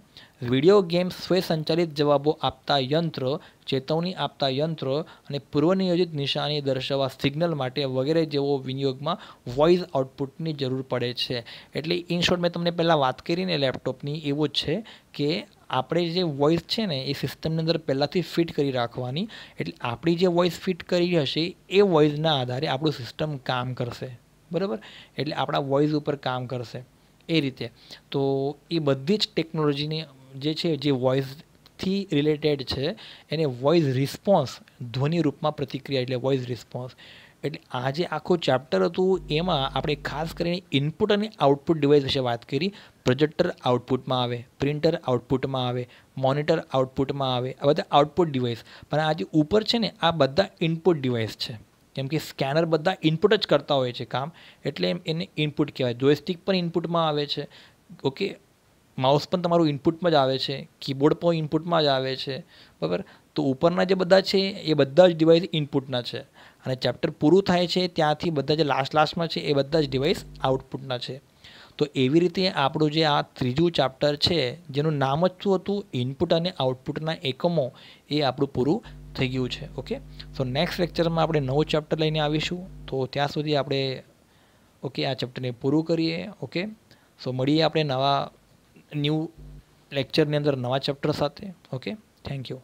વિડિયો ગેમ સ્વે જવાબો આપતા યંત્રો ચેતવણી આપતા યંત્રો અને પૂર્વનિયોજિત નિશાની દર્શાવવા સિગ્નલ માટે વગેરે જેવો વિનિયોગમાં વોઇસ આઉટપુટની જરૂર પડે છે એટલે ઇન શોર્ટ મેં તમને પહેલાં વાત કરીને લેપટોપની એવું છે કે આપણે જે વોઇસ છે ને એ સિસ્ટમની અંદર પહેલાંથી ફિટ કરી રાખવાની એટલે આપણી જે વોઇસ ફિટ કરી હશે એ વોઇસના આધારે આપણું સિસ્ટમ કામ કરશે બરાબર એટલે આપણા વોઇસ ઉપર કામ કરશે એ રીતે તો એ બધી જ ટેકનોલોજીની જે છે જે વોઇસથી રિલેટેડ છે એને વોઇસ રિસ્પોન્સ ધ્વનિ રૂપમાં પ્રતિક્રિયા એટલે વોઇસ રિસ્પોન્સ એટલે આ જે આખું ચેપ્ટર હતું એમાં આપણે ખાસ કરીને ઇનપુટ અને આઉટપુટ ડિવાઇસ વિશે વાત કરી પ્રોજેક્ટર આઉટપુટમાં આવે પ્રિન્ટર આઉટપુટમાં આવે મોનિટર આઉટપુટમાં આવે આ બધા આઉટપુટ ડિવાઇસ પણ આ જે ઉપર છે ને આ બધા ઇનપુટ ડિવાઇસ છે કેમ કે સ્કેનર બધા ઇનપુટ જ કરતા હોય છે કામ એટલે એમ એને ઇનપુટ કહેવાય જોઈસ્ટિક પણ ઇનપુટમાં આવે છે ઓકે માઉસ પણ તમારું ઇનપુટમાં જ આવે છે કીબોર્ડ પણ ઇનપુટમાં જ આવે છે બરાબર તો ઉપરના જે બધા છે એ બધા જ ડિવાઇસ ઇનપુટના છે અને ચેપ્ટર પૂરું થાય છે ત્યાંથી બધા જે લાસ્ટ લાસ્ટમાં છે એ બધા જ ડિવાઇસ આઉટપુટના છે તો એવી રીતે આપણું જે આ ત્રીજું ચેપ્ટર છે જેનું નામ જ શું હતું ઇનપુટ અને આઉટપુટના એકમો એ આપણું પૂરું થઈ ગયું છે ઓકે સો નેક્સ્ટ લેક્ચરમાં આપણે નવું ચેપ્ટર લઈને આવીશું તો ત્યાં સુધી આપણે ઓકે આ ચેપ્ટરને પૂરું કરીએ ઓકે સો મળીએ આપણે નવા ન્યૂ લેક્ચરની અંદર નવા ચેપ્ટર સાથે ઓકે થેન્ક યુ